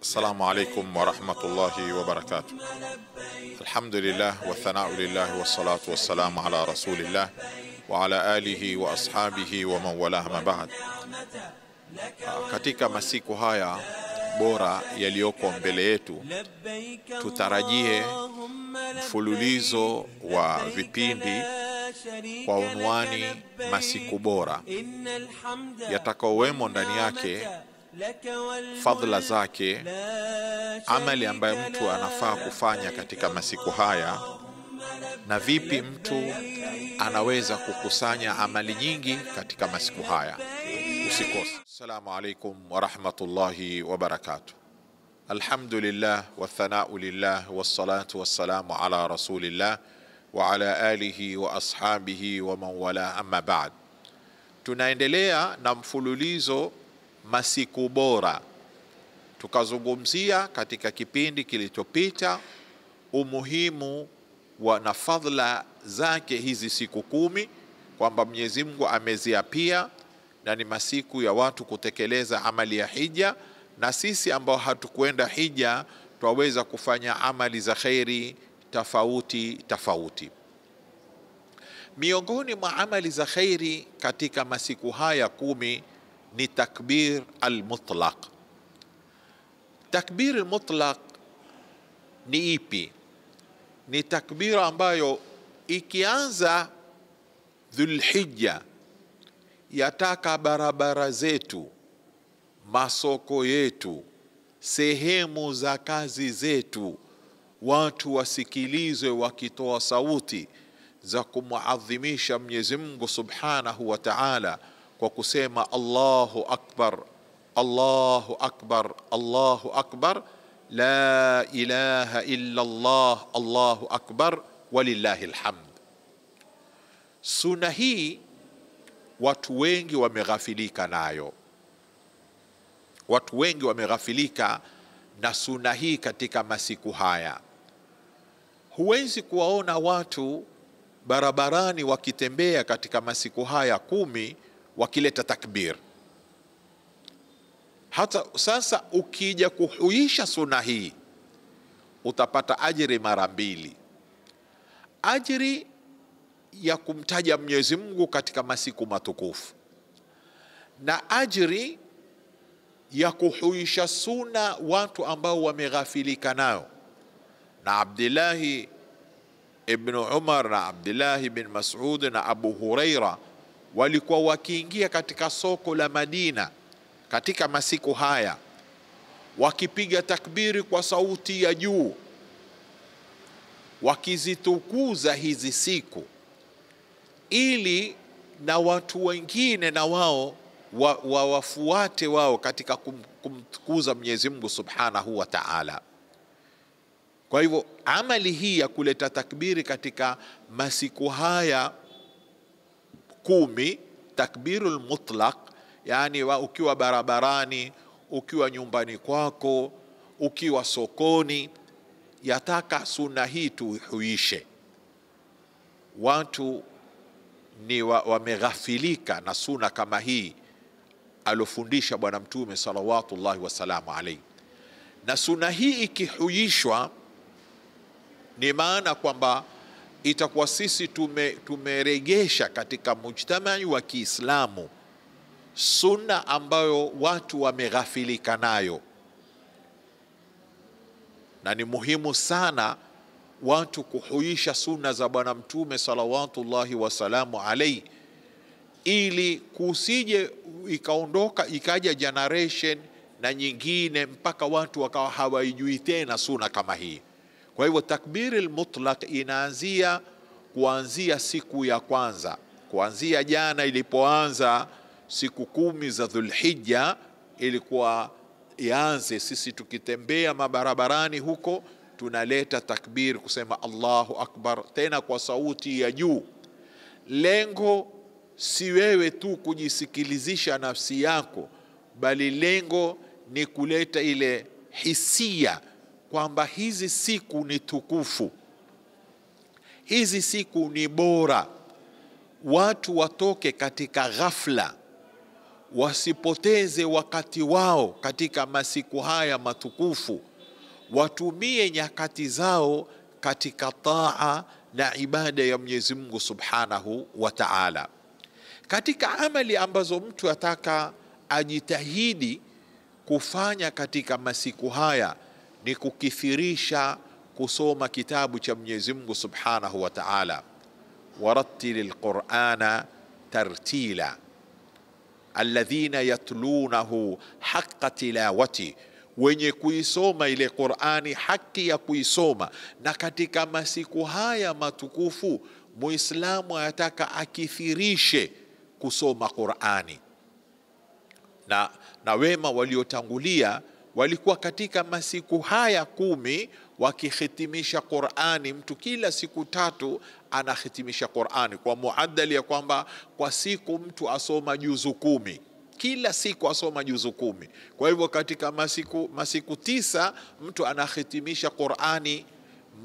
Assalamu alaikum warahmatullahi wabarakatuh. Alhamdulillah wathanau lillahi wassalatu wassalamu ala rasulillah wa ala alihi wa ashabihi wa man walah Katika masiku haya bora yaliyoko mbele yetu, tutarajie mfululizo wa vipindi kwa unwani masiku bora yatakaowemo ndani yake fadhila zake, amali ambayo mtu anafaa kufanya katika masiku haya, na vipi mtu anaweza kukusanya amali nyingi katika masiku haya. Usikose. Assalamu alaikum warahmatullahi wabarakatuh. Alhamdulillah wathanau lillah wassalatu wassalamu ala rasulillah wa ala alihi wa ashabihi wa man wala, amma ba'd. Tunaendelea na mfululizo masiku bora. Tukazungumzia katika kipindi kilichopita umuhimu wa na fadhila zake hizi siku kumi, kwamba Mwenyezi Mungu ameziapia na ni masiku ya watu kutekeleza amali ya hija, na sisi ambao hatukwenda hija twaweza kufanya amali za kheri tofauti tofauti. Miongoni mwa amali za kheri katika masiku haya kumi ni takbir almutlaq. Takbir almutlaq ni ipi? Ni takbir ambayo ikianza dhulhijja yataka barabara zetu, masoko yetu, sehemu za kazi zetu, watu wasikilizwe wakitoa sauti za kumuadhimisha Mwenyezi Mungu Subhanahu wa Ta'ala kwa kusema Allahu akbar, Allahu akbar, Allahu akbar, la ilaha illa Allah, Allahu akbar walillahi alhamd. Suna hii watu wengi wameghafilika nayo, watu wengi wameghafilika na suna hii katika masiku haya. Huwezi kuwaona watu barabarani wakitembea katika masiku haya kumi wakileta takbir. Hata sasa ukija kuhuisha suna hii utapata ajiri mara mbili, ajiri ya kumtaja Mwenyezi Mungu katika masiku matukufu na ajiri ya kuhuisha suna watu ambao wameghafilika nayo. Na Abdillahi ibn Umar na Abdillahi bin Mas'ud na Abu Huraira walikuwa wakiingia katika soko la Madina katika masiku haya wakipiga takbiri kwa sauti ya juu, wakizitukuza hizi siku, ili na watu wengine na wao wawafuate wa wao katika kum, kumtukuza Mwenyezi Mungu Subhanahu wa Ta'ala. Kwa hivyo amali hii ya kuleta takbiri katika masiku haya kumi takbirul mutlaq, yani wa ukiwa barabarani, ukiwa nyumbani kwako, ukiwa sokoni, yataka suna hii tuhuishe. Watu ni wameghafilika wa na suna kama hii alofundisha Bwana Mtume salawatullahi wasalamu alaihi, na suna hii ikihuyishwa ni maana kwamba itakuwa sisi tume, tumeregesha katika mujtamai wa Kiislamu sunna ambayo watu wameghafilika nayo, na ni muhimu sana watu kuhuisha sunna za Bwana Mtume salawatullahi wasalamu alaihi, ili kusije ikaondoka ikaja generation na nyingine mpaka watu wakawa hawaijui tena sunna kama hii. Kwa hivyo takbiri mutlaq inaanzia kuanzia siku ya kwanza, kuanzia jana ilipoanza siku kumi za dhulhijja ilikuwa ianze sisi tukitembea mabarabarani huko tunaleta takbir kusema Allahu akbar, tena kwa sauti ya juu. Lengo si wewe tu kujisikilizisha nafsi yako, bali lengo ni kuleta ile hisia kwamba hizi siku ni tukufu, hizi siku ni bora, watu watoke katika ghafla, wasipoteze wakati wao katika masiku haya matukufu, watumie nyakati zao katika taa na ibada ya Mwenyezi Mungu Subhanahu wa Ta'ala. Katika amali ambazo mtu ataka ajitahidi kufanya katika masiku haya ni kukithirisha kusoma kitabu cha Mwenyezi Mungu Subhanahu wa Ta'ala, warattili lqurana tartila alladhina yatlunahu haqa tilawati, wenye kuisoma ile Qurani haki ya kuisoma. Na katika masiku haya matukufu Muislamu anataka akithirishe kusoma Qurani na, na wema waliotangulia walikuwa katika masiku haya kumi wakihitimisha Qur'ani. Mtu kila siku tatu anahitimisha Qur'ani kwa muadali ya kwamba kwa siku mtu asoma juzu kumi kila siku asoma juzu kumi. Kwa hivyo katika masiku, masiku tisa mtu anahitimisha Qur'ani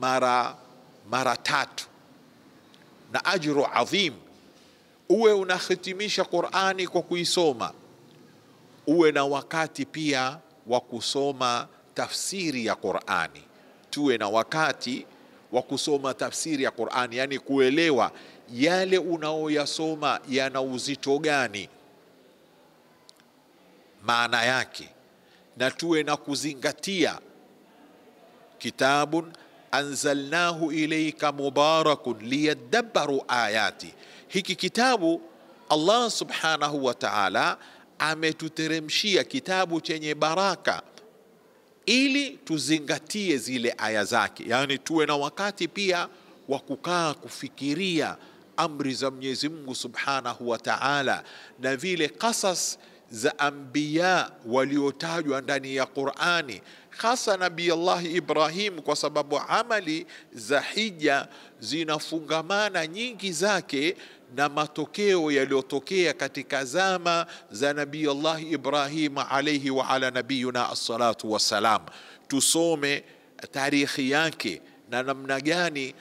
mara, mara tatu na ajru adhim. Uwe unahitimisha Qur'ani kwa kuisoma, uwe na wakati pia wa kusoma tafsiri ya Qur'ani, tuwe na wakati wa kusoma tafsiri ya Qur'ani, yani kuelewa yale unaoyasoma yana uzito gani, maana yake, na tuwe na kuzingatia kitabun anzalnahu ilaika mubarakun liyadabbaru ayati, hiki kitabu Allah subhanahu wa ta'ala ametuteremshia kitabu chenye baraka ili tuzingatie zile aya zake, yaani tuwe na wakati pia wa kukaa kufikiria amri za Mwenyezi Mungu Subhanahu wa Ta'ala na vile kasas za ambiya waliotajwa ndani ya Qur'ani, hasa Nabii Allah Ibrahim, kwa sababu amali za hija zinafungamana nyingi zake na matokeo yaliyotokea katika zama za Nabii Allah Ibrahim alaihi wa ala nabiyuna assalatu wassalam. Tusome tarikhi yake na namna gani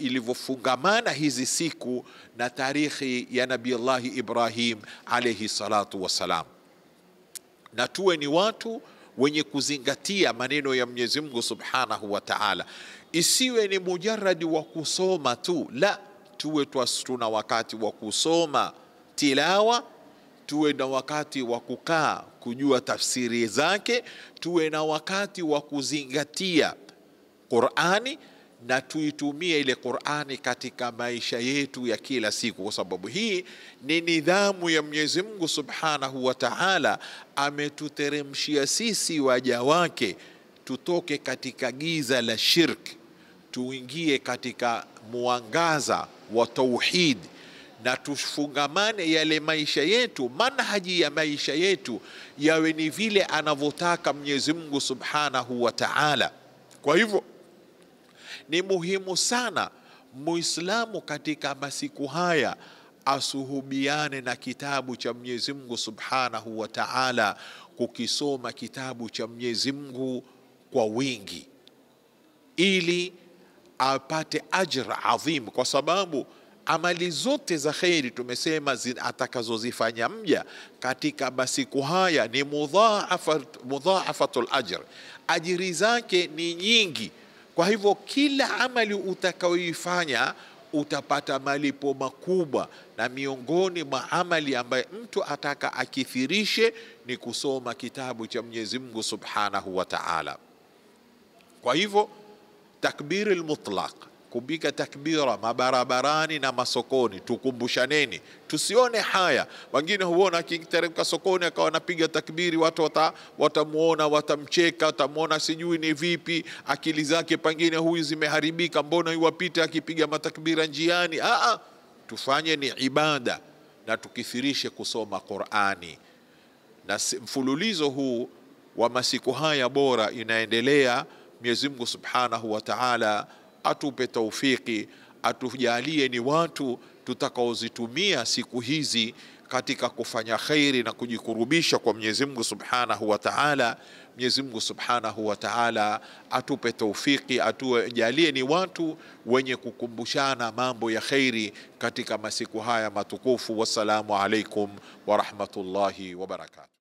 ilivyofungamana hizi siku na tarikhi ya Nabii Allah Ibrahim alaihi salatu wassalam, na tuwe ni watu wenye kuzingatia maneno ya Mwenyezi Mungu subhanahu wa taala, isiwe ni mujaradi wa kusoma tu la tuwe tuna wakati wa kusoma tilawa, tuwe na wakati wa kukaa kujua tafsiri zake, tuwe na wakati wa kuzingatia Qur'ani na tuitumie ile Qur'ani katika maisha yetu ya kila siku, kwa sababu hii ni nidhamu ya Mwenyezi Mungu Subhanahu wa Ta'ala. Ametuteremshia sisi waja wake tutoke katika giza la shirk tuingie katika mwangaza wa tauhid na tufungamane yale maisha yetu, manhaji ya maisha yetu yawe ni vile anavyotaka Mwenyezi Mungu Subhanahu wa Ta'ala. Kwa hivyo ni muhimu sana Muislamu katika masiku haya asuhubiane na kitabu cha Mwenyezi Mungu Subhanahu wa Ta'ala, kukisoma kitabu cha Mwenyezi Mungu kwa wingi ili apate ajr adhim, kwa sababu amali zote za kheri tumesema atakazozifanya mja katika masiku haya ni mudhaafatu ajr, ajiri zake ni nyingi. Kwa hivyo kila amali utakayoifanya utapata malipo makubwa, na miongoni mwa amali ambaye mtu ataka akithirishe ni kusoma kitabu cha Mwenyezi Mungu Subhanahu wa Ta'ala. Kwa hivyo takbiri lmutlaq, kupiga takbira mabarabarani na masokoni. Tukumbushaneni, tusione haya. Wengine huona akiteremka sokoni akawa anapiga takbiri, watu wata, watamwona watamcheka, watamwona sijui ni vipi, akili zake pengine huyu zimeharibika, mbona yuwapita akipiga matakbira njiani? Aa, tufanye ni ibada na tukithirishe kusoma Qurani na mfululizo huu wa masiku haya bora inaendelea. Mwenyezi Mungu Subhanahu wa Ta'ala atupe taufiki, atujalie ni watu tutakaozitumia siku hizi katika kufanya khairi na kujikurubisha kwa Mwenyezi Mungu Subhanahu wa Ta'ala. Mwenyezi Mungu Subhanahu wa Ta'ala atupe taufiki, atujalie ni watu wenye kukumbushana mambo ya khairi katika masiku haya matukufu. Wassalamu alaikum wa rahmatullahi wa barakatuh.